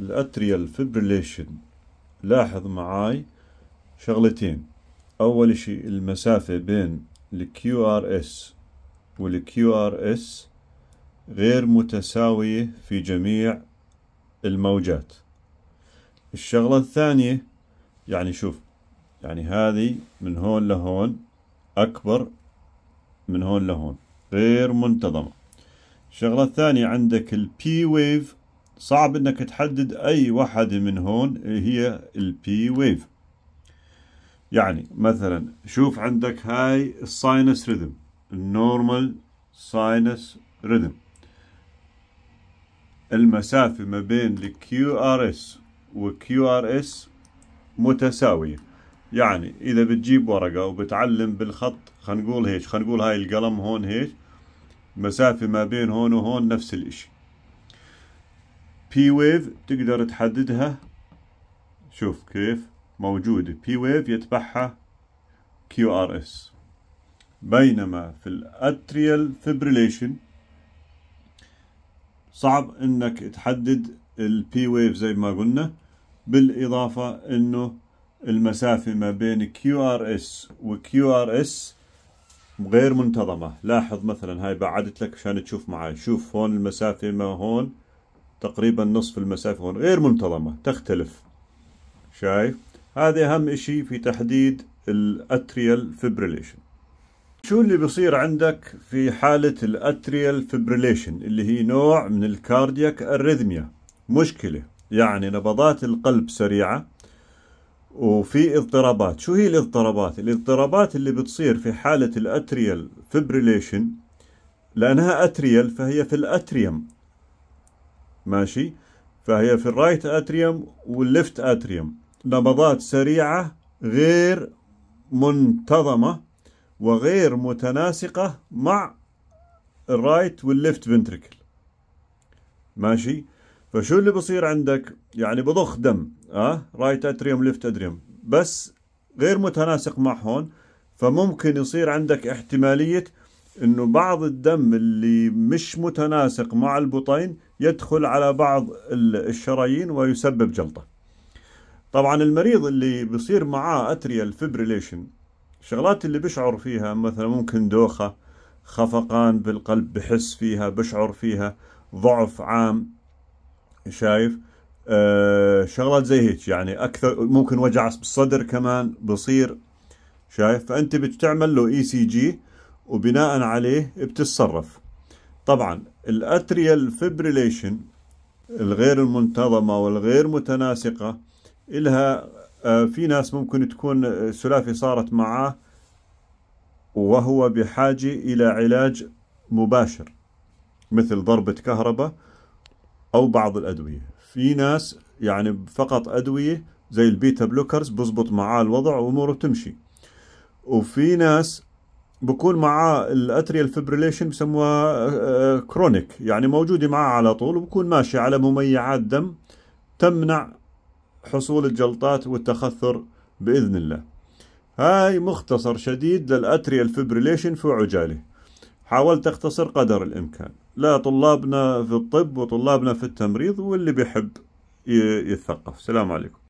الاتريال فبريليشن لاحظ معاي شغلتين اول شيء المسافة بين الكيو ار اس والكيو ار اس غير متساوية في جميع الموجات الشغلة الثانية يعني شوف يعني هذه من هون لهون أكبر من هون لهون غير منتظمة الشغلة الثانية عندك البي ويف صعب انك تحدد اي واحدة من هون هي البي ويف يعني مثلا شوف عندك هاي الساينس ريذم النورمال ساينس ريذم المسافة ما بين الكيو ار اس والكيو ار اس متساوية يعني إذا بتجيب ورقة وبتعلم بالخط خلينا نقول هيك خلينا نقول هاي القلم هون هيك مسافة ما بين هون وهون نفس الإشي بي ويف تقدر تحددها شوف كيف موجود بي ويف يتبعها كيو ار اس بينما في الاتريال فيبريليشن صعب انك تحدد البي ويف زي ما قلنا بالاضافه انه المسافه ما بين كيو ار اس وكيو ار اس غير منتظمه لاحظ مثلا هاي بعدت لك عشان تشوف معي شوف هون المسافه ما هون تقريبا نصف المسافة هون غير منتظمة تختلف شايف هذا أهم إشي في تحديد الأتريال فبريليشن شو اللي بصير عندك في حالة الأتريال فبريليشن اللي هي نوع من الكاردياك أريثميا مشكلة يعني نبضات القلب سريعة وفي اضطرابات شو هي الاضطرابات الاضطرابات اللي بتصير في حالة الأتريال فبريليشن لأنها أتريال فهي في الأتريم ماشي فهي في الرايت اتريوم والليفت اتريوم نبضات سريعه غير منتظمه وغير متناسقه مع الرايت والليفت فنتركل ماشي فشو اللي بصير عندك يعني بضخ دم اه رايت اتريوم ليفت اتريوم بس غير متناسق مع هون فممكن يصير عندك احتماليه انه بعض الدم اللي مش متناسق مع البطين يدخل على بعض الشرايين ويسبب جلطه. طبعا المريض اللي بيصير معاه اتريال فبريليشن الشغلات اللي بيشعر فيها مثلا ممكن دوخه، خفقان بالقلب بحس فيها بشعر فيها، ضعف عام شايف؟ أه شغلات زي هيك يعني اكثر ممكن وجع بالصدر كمان بصير شايف؟ فانت بتعمل له اي سي جي وبناء عليه بتتصرف طبعا الاتريال فيبريليشن الغير المنتظمة والغير متناسقة إلها آه، في ناس ممكن تكون سلافي صارت معاه وهو بحاجة إلى علاج مباشر مثل ضربة كهرباء أو بعض الأدوية في ناس يعني فقط أدوية زي البيتا بلوكرز بزبط معاه الوضع وأموره تمشي وفي ناس بكون معاه الاتريال فبريليشن بسموها كرونيك آه، آه، يعني موجوده معاه على طول وبكون ماشي على مميعات دم تمنع حصول الجلطات والتخثر باذن الله هاي مختصر شديد للاتريال فبريليشن في عجاله حاولت اختصر قدر الامكان لا طلابنا في الطب وطلابنا في التمريض واللي بيحب يتثقف سلام عليكم